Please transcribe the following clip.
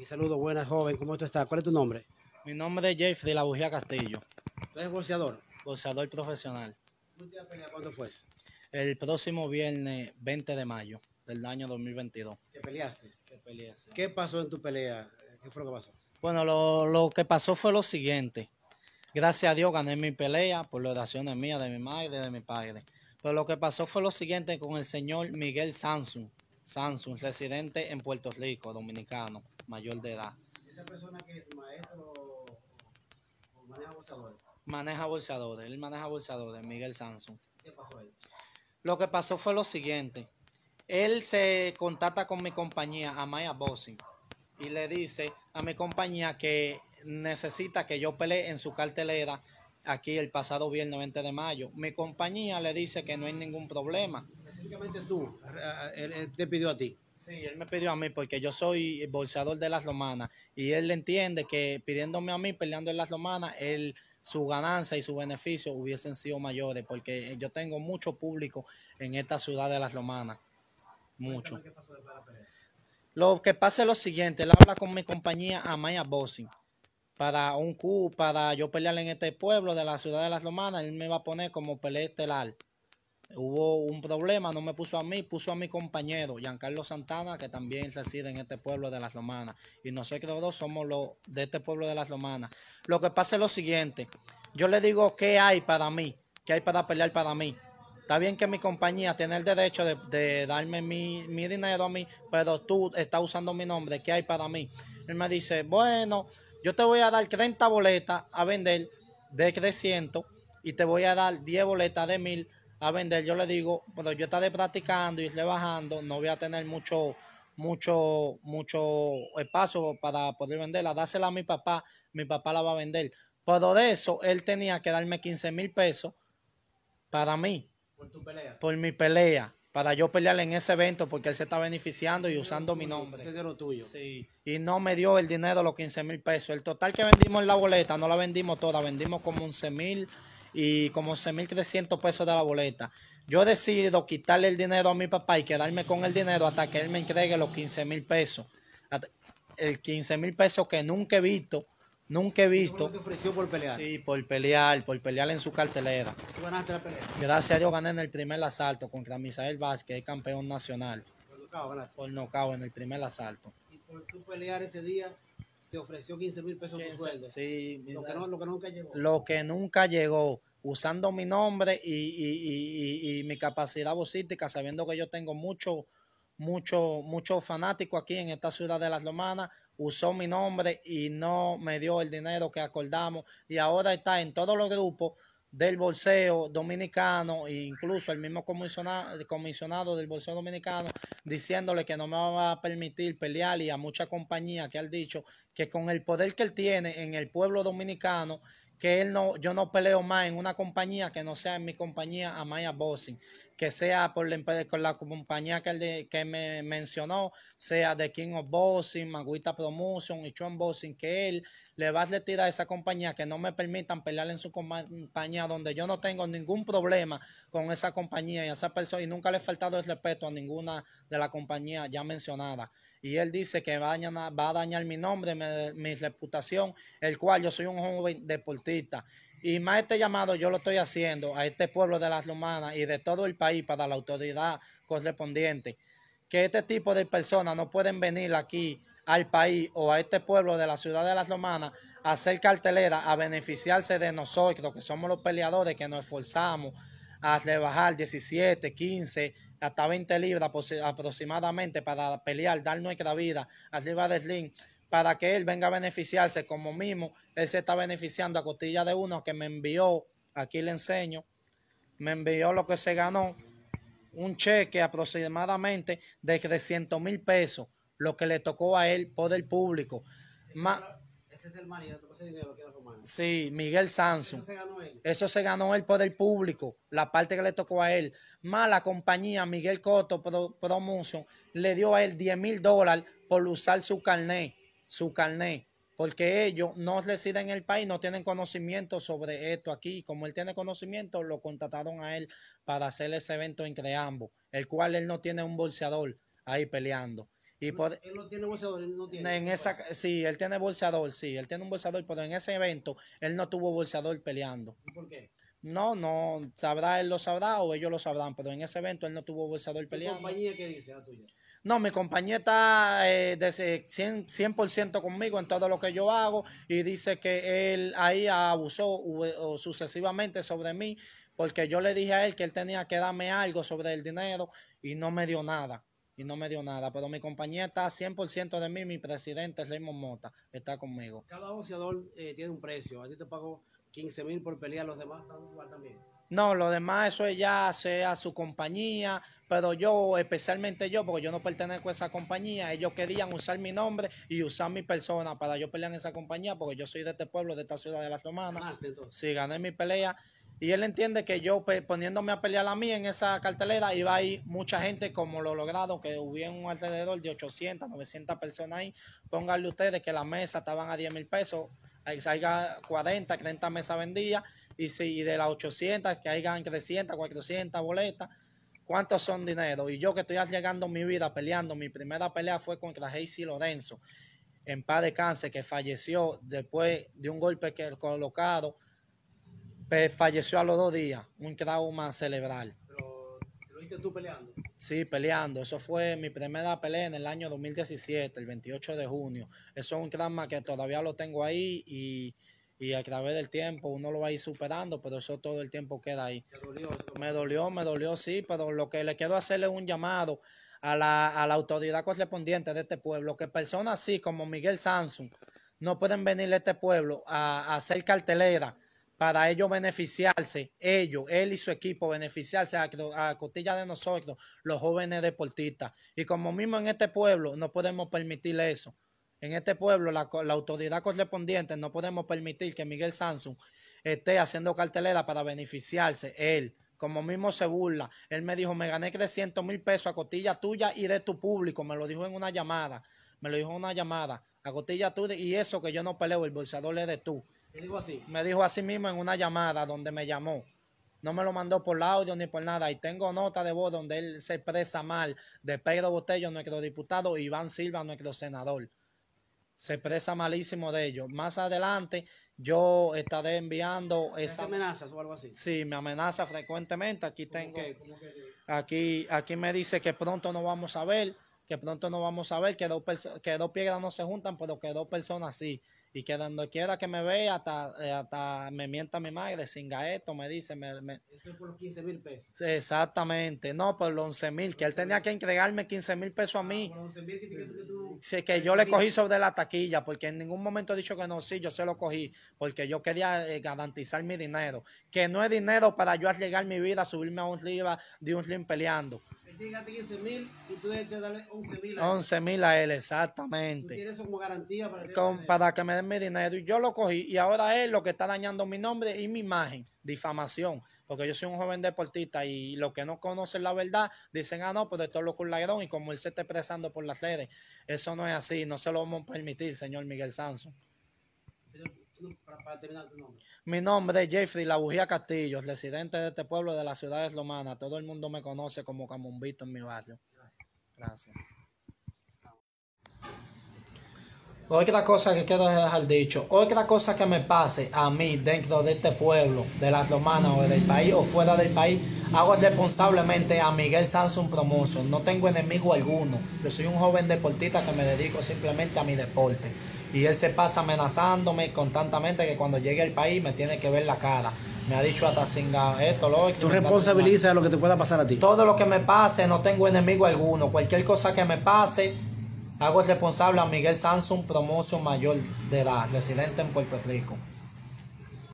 Y saludos, buenas, joven. ¿Cómo estás? ¿Cuál es tu nombre? Mi nombre es Jeffrey La Bujía Castillo. ¿Tú eres boxeador? Boxeador profesional. ¿Cuándo fue? El próximo viernes 20 de mayo del año 2022. ¿Qué peleaste? ¿Qué, peleaste? ¿Qué pasó en tu pelea? ¿Qué fue lo que pasó? Bueno, lo, que pasó fue lo siguiente. Gracias a Dios gané mi pelea por las oraciones mías, de mi madre, y de mi padre. Pero lo que pasó fue lo siguiente con el señor Miguel Samsung, Samsung, residente en Puerto Rico, dominicano mayor de edad. ¿Esa persona que es maestro o, maneja bolsadores? Maneja bolsadores, él maneja bolsadores, Miguel Sanson. ¿Qué pasó ahí? Lo que pasó fue lo siguiente. Él se contacta con mi compañía, Amaya Bossing, y le dice a mi compañía que necesita que yo pelee en su cartelera aquí el pasado viernes 20 de mayo. Mi compañía le dice que no hay ningún problema, tú, eh, eh, él, te pidió a ti. Sí, él me pidió a mí porque yo soy bolseador de las lomanas y él entiende que pidiéndome a mí, peleando en las lomanas, él su ganancia y su beneficio hubiesen sido mayores porque yo tengo mucho público en esta ciudad de las lomanas. Mucho. Lo que pasa es lo siguiente, él habla con mi compañía Amaya Bossing para un cu para yo pelear en este pueblo de la ciudad de las lomanas, él me va a poner como pelea estelar hubo un problema, no me puso a mí, puso a mi compañero Giancarlo Santana, que también reside en este pueblo de Las Romanas. Y nosotros dos somos los de este pueblo de Las Romanas. Lo que pasa es lo siguiente, yo le digo qué hay para mí, qué hay para pelear para mí. Está bien que mi compañía tiene el derecho de, darme mi, mi, dinero a mí, pero tú estás usando mi nombre, ¿qué hay para mí? Él me dice, bueno, yo te voy a dar 30 boletas a vender de 300 y te voy a dar 10 boletas de 1000 a vender, yo le digo, pero yo estaré practicando y rebajando bajando, no voy a tener mucho, mucho, mucho espacio para poder venderla. Dásela a mi papá, mi papá la va a vender. Pero de eso, él tenía que darme 15 mil pesos para mí. Por pelea. Por mi pelea para yo pelear en ese evento porque él se está beneficiando y usando mi nombre. Sí. Y no me dio el dinero, los 15 mil pesos. El total que vendimos en la boleta, no la vendimos toda, vendimos como 11 mil y como 11 mil 300 pesos de la boleta. Yo decido quitarle el dinero a mi papá y quedarme con el dinero hasta que él me entregue los 15 mil pesos. El 15 mil pesos que nunca he visto Nunca he visto. Te ofreció por pelear? Sí, por pelear, por pelear en su cartelera. ¿Tú ganaste la pelea? Gracias a Dios gané en el primer asalto contra Misael Vázquez, campeón nacional. Por nocao, ¿verdad? Por nocao en el primer asalto. ¿Y por tu pelear ese día? Te ofreció 15 mil pesos de sueldo. Sí, lo que, no, lo nunca llegó. Lo que nunca llegó usando mi nombre y, y, y, y, mi capacidad vocística, sabiendo que yo tengo mucho, mucho, mucho fanático aquí en esta ciudad de Las Lomanas, usó mi nombre y no me dio el dinero que acordamos y ahora está en todos los grupos del bolseo dominicano e incluso el mismo comisionado, del bolseo dominicano diciéndole que no me va a permitir pelear y a mucha compañía que han dicho que con el poder que él tiene en el pueblo dominicano que él no, yo no peleo más en una compañía que no sea en mi compañía Amaya Bossing que sea por la, compañía que, él que me mencionó, sea de King of Boxing, Maguita Promotion y Chuan Boxing, que él le va a retirar a esa compañía que no me permitan pelear en su compañía donde yo no tengo ningún problema con esa compañía y esa persona y nunca le he faltado el respeto a ninguna de la compañía ya mencionada. Y él dice que va a dañar, mi nombre, mi reputación, el cual yo soy un joven deportista y más este llamado yo lo estoy haciendo a este pueblo de las romanas y de todo el país para la autoridad correspondiente, que este tipo de personas no pueden venir aquí al país o a este pueblo de la ciudad de las romanas a hacer cartelera, a beneficiarse de nosotros, que somos los peleadores que nos esforzamos a rebajar 17, 15, hasta 20 libras aproximadamente para pelear, dar nuestra vida arriba del ring para que él venga a beneficiarse como mismo él se está beneficiando a costilla de uno que me envió, aquí le enseño, me envió lo que se ganó, un cheque aproximadamente de 300 mil pesos, lo que le tocó a él por el público. Ese, es el marido, ese dinero que Sí, Miguel Sanson. Eso se ganó él. por el público, la parte que le tocó a él. Más la compañía Miguel Coto promoción Promotion le dio a él 10 mil dólares por usar su carnet su carnet, porque ellos no residen en el país, no tienen conocimiento sobre esto aquí. Como él tiene conocimiento, lo contrataron a él para hacer ese evento en ambos, el cual él no tiene un bolseador ahí peleando. Y por, él no tiene bolseador, no tiene. En esa, sí, él tiene bolseador, sí, él tiene un bolseador, pero en ese evento él no tuvo bolseador peleando. ¿Y por qué? No, no, sabrá, él lo sabrá o ellos lo sabrán, pero en ese evento él no tuvo bolseador peleando. compañía qué dice la tuya? No, mi compañía está eh, de 100%, conmigo en todo lo que yo hago y dice que él ahí abusó sucesivamente sobre mí porque yo le dije a él que él tenía que darme algo sobre el dinero y no me dio nada. Y no me dio nada, pero mi compañía está 100% de mí, mi presidente Raymond Mota está conmigo. Cada boxeador eh, tiene un precio, a ti te pago 15 mil por pelear, los demás están igual también. No, lo demás eso ya sea su compañía, pero yo, especialmente yo, porque yo no pertenezco a esa compañía, ellos querían usar mi nombre y usar mi persona para yo pelear en esa compañía, porque yo soy de este pueblo, de esta ciudad de las romanas. Ah, sí, gané mi pelea. Y él entiende que yo pues, poniéndome a pelear a mí en esa cartelera iba a ir mucha gente como lo logrado, que hubiera un alrededor de 800, 900 personas ahí. Pónganle ustedes que la mesa estaban a 10 mil pesos, hay, salga 40, 30 mesas vendidas, y si de las 800 que hayan 300, 400 boletas, ¿cuántos son dinero? Y yo que estoy llegando mi vida peleando, mi primera pelea fue contra Heisy Lorenzo, en paz de cáncer, que falleció después de un golpe que el colocado, falleció a los dos días, un trauma cerebral peleando? Sí, peleando. Eso fue mi primera pelea en el año 2017, el 28 de junio. Eso es un trauma que todavía lo tengo ahí y, a través del tiempo uno lo va a ir superando, pero eso todo el tiempo queda ahí. Me dolió, me dolió, sí, pero lo que le quiero hacerle es un llamado a la, a la autoridad correspondiente de este pueblo, que personas así como Miguel Samsung no pueden venir a este pueblo a, a hacer cartelera para ellos beneficiarse, ellos, él y su equipo beneficiarse a, Cotilla de nosotros, los jóvenes deportistas. Y como mismo en este pueblo no podemos permitir eso. En este pueblo la, autoridad correspondiente no podemos permitir que Miguel Samsung esté haciendo cartelera para beneficiarse él. Como mismo se burla, él me dijo, me gané 300 mil pesos a Cotilla tuya y de tu público. Me lo dijo en una llamada, me lo dijo en una llamada, a Cotilla tuya y eso que yo no peleo, el bolsador es de tú. Me dijo así mismo en una llamada donde me llamó. No me lo mandó por audio ni por nada. Y tengo nota de voz donde él se expresa mal de Pedro Botello, nuestro diputado, y Iván Silva, nuestro senador. Se expresa malísimo de ellos. Más adelante yo estaré enviando esas amenazas o algo así. Sí, me amenaza frecuentemente. Aquí tengo. Aquí, aquí me dice que pronto no vamos a ver que pronto no vamos a ver, que dos, que dos piedras no se juntan, pero que dos personas sí. Y que donde quiera que me vea, hasta, eh, me mienta mi madre, sin esto, me dice. Me, Eso es por 15 mil pesos. exactamente, no, por los 11 mil, que él tenía que entregarme 15 mil pesos a ah, mí. que, que yo le cogí sobre la taquilla, porque en ningún momento he dicho que no, sí, yo se lo cogí, porque yo quería eh, garantizar mi dinero, que no es dinero para yo arriesgar mi vida, subirme a un riva de un slim peleando. Once mil 11 mil a él. a él, exactamente. Tú quieres como garantía para, para que me den mi dinero. Y yo lo cogí y ahora él lo que está dañando mi nombre y mi imagen. Difamación. Porque yo soy un joven deportista y los que no conocen la verdad dicen, ah, no, pues esto es loco un ladrón y como él se está expresando por las redes. Eso no es así, no se lo vamos a permitir, señor Miguel Sanso. Mi nombre es Jeffrey La Bujía Castillo, residente de este pueblo de la ciudad de Todo el mundo me conoce como Camumbito en mi barrio. Gracias. Otra cosa que quiero dejar dicho, otra cosa que me pase a mí dentro de este pueblo, de las Romanas o del país o fuera del país, hago responsablemente a Miguel un Promoso. No tengo enemigo alguno. Yo soy un joven deportista que me dedico simplemente a mi deporte y él se pasa amenazándome constantemente que cuando llegue al país me tiene que ver la cara. Me ha dicho hasta sin esto, lo Tú responsabilizas lo que te pueda pasar a ti. Todo lo que me pase, no tengo enemigo alguno. Cualquier cosa que me pase, hago responsable a Miguel Samsung Promoción Mayor de la residente en Puerto Rico.